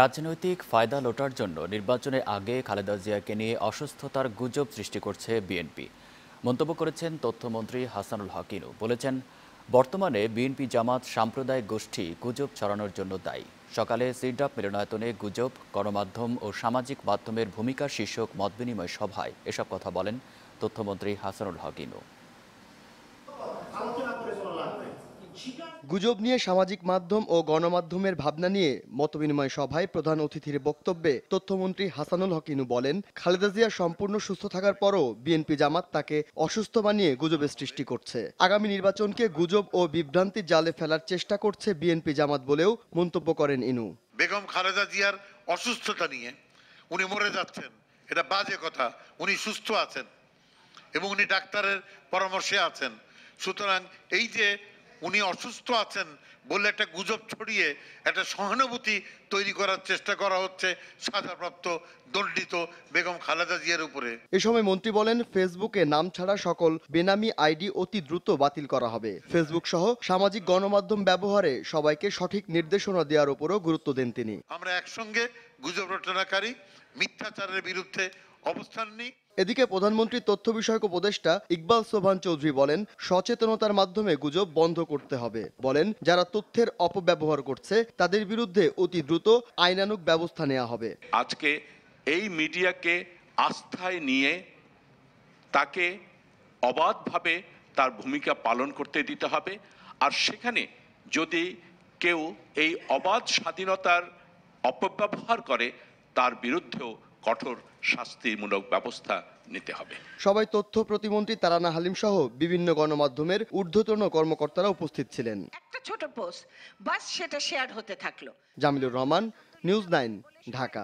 রাজনৈতিক ফায়দা লোটার জন্য নির্বাচনের আগে খালেদা জিয়াকে নিয়ে অসুস্থতার গুজব সৃষ্টি করছে বিএনপি মন্তব্য করেছেন তথ্যমন্ত্রী হাসানুল হকিনও বলেছেন বর্তমানে বিএনপি জামাত সাম্প্রদায়িক গোষ্ঠী গুজব ছড়ানোর জন্য দায়ী সকালে সিডাপ মিলনায়তনে গুজব গণমাধ্যম ও সামাজিক মাধ্যমের ভূমিকা শীর্ষক মতবিনিময় সভায় এসব কথা বলেন তথ্যমন্ত্রী হাসানুল হকিনও গুজব নিয়ে সামাজিক মাধ্যম ও গণমাধ্যমের ভাবনা নিয়ে মতবিনিময় সভায় প্রধান অতিথির বক্তব্যে তথ্যমন্ত্রী হাসানুল হকিনু বলেন খালেদা জিয়া সম্পূর্ণ সুস্থ থাকার পরও বিএনপি জামাত তাকে অসুস্থ বানিয়ে গুজবের সৃষ্টি করছে আগামী নির্বাচনকে গুজব ও বিভ্রান্তির জালে ফেলার চেষ্টা করছে বিএনপি জামাত বলেও মন্তব্য করেন ইনু বেগম খালেদা জিয়ার অসুস্থতা নিয়ে উনি মরে যাচ্ছেন এটা বাজে কথা উনি সুস্থ আছেন এবং উনি ডাক্তারের পরামর্শে আছেন সুতরাং এই যে উনি অসুস্থ আছেন বলে একটা গুজব ছড়িয়ে একটা সহানুভূতি তৈরি করার চেষ্টা করা হচ্ছে সাজাপ্রাপ্ত দণ্ডিত বেগম খালেদা জিয়ার উপরে এ সময় মন্ত্রী বলেন ফেসবুকে নাম ছাড়া সকল বেনামি আইডি অতি দ্রুত বাতিল করা হবে ফেসবুক সহ সামাজিক গণমাধ্যম ব্যবহারে সবাইকে সঠিক নির্দেশনা দেওয়ার উপরও গুরুত্ব দেন তিনি আমরা একসঙ্গে গুজব রচনাকারী মিথ্যাচারের বিরুদ্ধে অবস্থান নিই এদিকে প্রধানমন্ত্রী তথ্য বিষয়ক উপদেষ্টা ইকবাল সোভান চৌধুরী বলেন সচেতনতার মাধ্যমে গুজব বন্ধ করতে হবে বলেন যারা তথ্যের অপব্যবহার করছে তাদের বিরুদ্ধে অতি দ্রুত আইনানুক ব্যবস্থা নেওয়া হবে আজকে এই মিডিয়াকে আস্থায় নিয়ে তাকে অবাধভাবে তার ভূমিকা পালন করতে দিতে হবে আর সেখানে যদি কেউ এই অবাধ স্বাধীনতার অপব্যবহার করে তার বিরুদ্ধেও কঠোর শাস্তিমূলক ব্যবস্থা নিতে হবে সবাই তথ্য প্রতিমন্ত্রী তারানা হালিম সহ বিভিন্ন গণমাধ্যমের ঊর্ধ্বতন কর্মকর্তারা উপস্থিত ছিলেন একটা ছোট পোস্ট বাস সেটা শেয়ার হতে থাকলো জামিলুর রহমান নিউজ নাইন ঢাকা